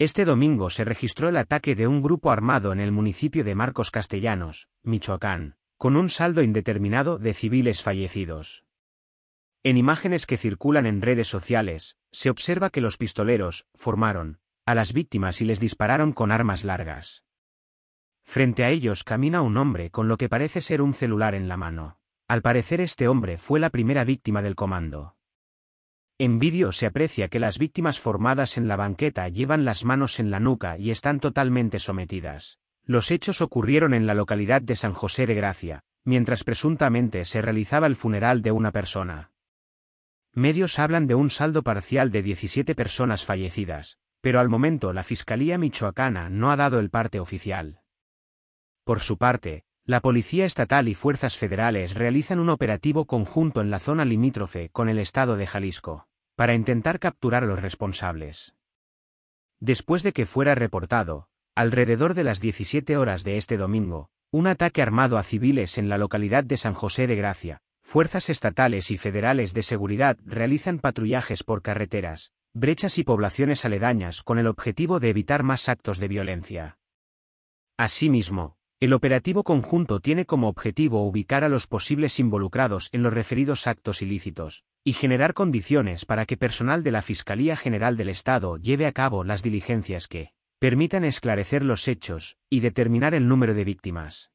Este domingo se registró el ataque de un grupo armado en el municipio de Marcos Castellanos, Michoacán, con un saldo indeterminado de civiles fallecidos. En imágenes que circulan en redes sociales, se observa que los pistoleros formaron a las víctimas y les dispararon con armas largas. Frente a ellos camina un hombre con lo que parece ser un celular en la mano. Al parecer este hombre fue la primera víctima del comando. En vídeo se aprecia que las víctimas formadas en la banqueta llevan las manos en la nuca y están totalmente sometidas. Los hechos ocurrieron en la localidad de San José de Gracia, mientras presuntamente se realizaba el funeral de una persona. Medios hablan de un saldo parcial de 17 personas fallecidas, pero al momento la Fiscalía Michoacana no ha dado el parte oficial. Por su parte, la Policía Estatal y Fuerzas Federales realizan un operativo conjunto en la zona limítrofe con el estado de Jalisco para intentar capturar a los responsables. Después de que fuera reportado, alrededor de las 17 horas de este domingo, un ataque armado a civiles en la localidad de San José de Gracia, fuerzas estatales y federales de seguridad realizan patrullajes por carreteras, brechas y poblaciones aledañas con el objetivo de evitar más actos de violencia. Asimismo, el operativo conjunto tiene como objetivo ubicar a los posibles involucrados en los referidos actos ilícitos, y generar condiciones para que personal de la Fiscalía General del Estado lleve a cabo las diligencias que permitan esclarecer los hechos y determinar el número de víctimas.